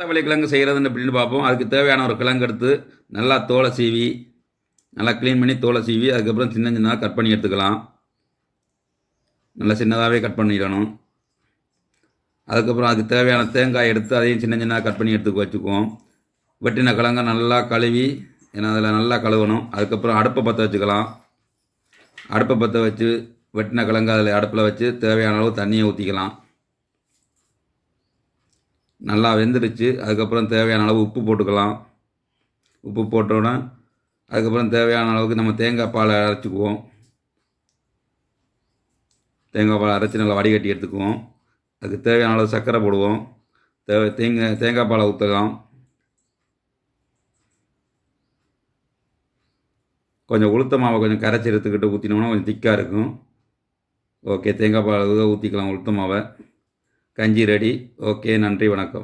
சவளை கிழங்கு செய்கிறதுன்னு அப்படின்னு பார்ப்போம் அதுக்கு தேவையான ஒரு கிழங்கு எடுத்து நல்லா தோலை சீவி நல்லா க்ளீன் பண்ணி தோலை சீவி அதுக்கப்புறம் சின்ன சின்னதாக கட் பண்ணி எடுத்துக்கலாம் நல்லா சின்னதாகவே கட் பண்ணிடணும் அதுக்கப்புறம் அதுக்கு தேவையான தேங்காய் எடுத்து அதையும் சின்ன சின்னதாக கட் பண்ணி எடுத்து வச்சுக்குவோம் வெட்டின கிழங்கை நல்லா கழுவி ஏன்னா அதில் நல்லா கழுவணும் அதுக்கப்புறம் அடுப்பை பற்ற வச்சுக்கலாம் அடுப்பை பற்ற வச்சு வெட்டின கிழங்கு அதில் அடுப்பில் வச்சு தேவையான அளவு தண்ணியை ஊற்றிக்கலாம் நல்லா வெந்துடுச்சு அதுக்கப்புறம் தேவையான அளவு உப்பு போட்டுக்கலாம் உப்பு போட்டோன்னா அதுக்கப்புறம் தேவையான அளவுக்கு நம்ம தேங்காய் பால் அரைச்சிக்குவோம் தேங்காய் பால் அரைச்சி நல்லா வடிகட்டி எடுத்துக்குவோம் அதுக்கு தேவையான அளவு சர்க்கரை போடுவோம் தேவை தேங்காய் தேங்காய் பாலை ஊற்றலாம் கொஞ்சம் உளுத்த மாவை கொஞ்சம் கரைச்சி எடுத்துக்கிட்டு ஊற்றினோம்னா கொஞ்சம் திக்காக இருக்கும் ஓகே தேங்காய் பால் ஊற்றிக்கலாம் உளுத்த மாவை கஞ்சி ரெடி ஓகே நன்றி வணக்கம்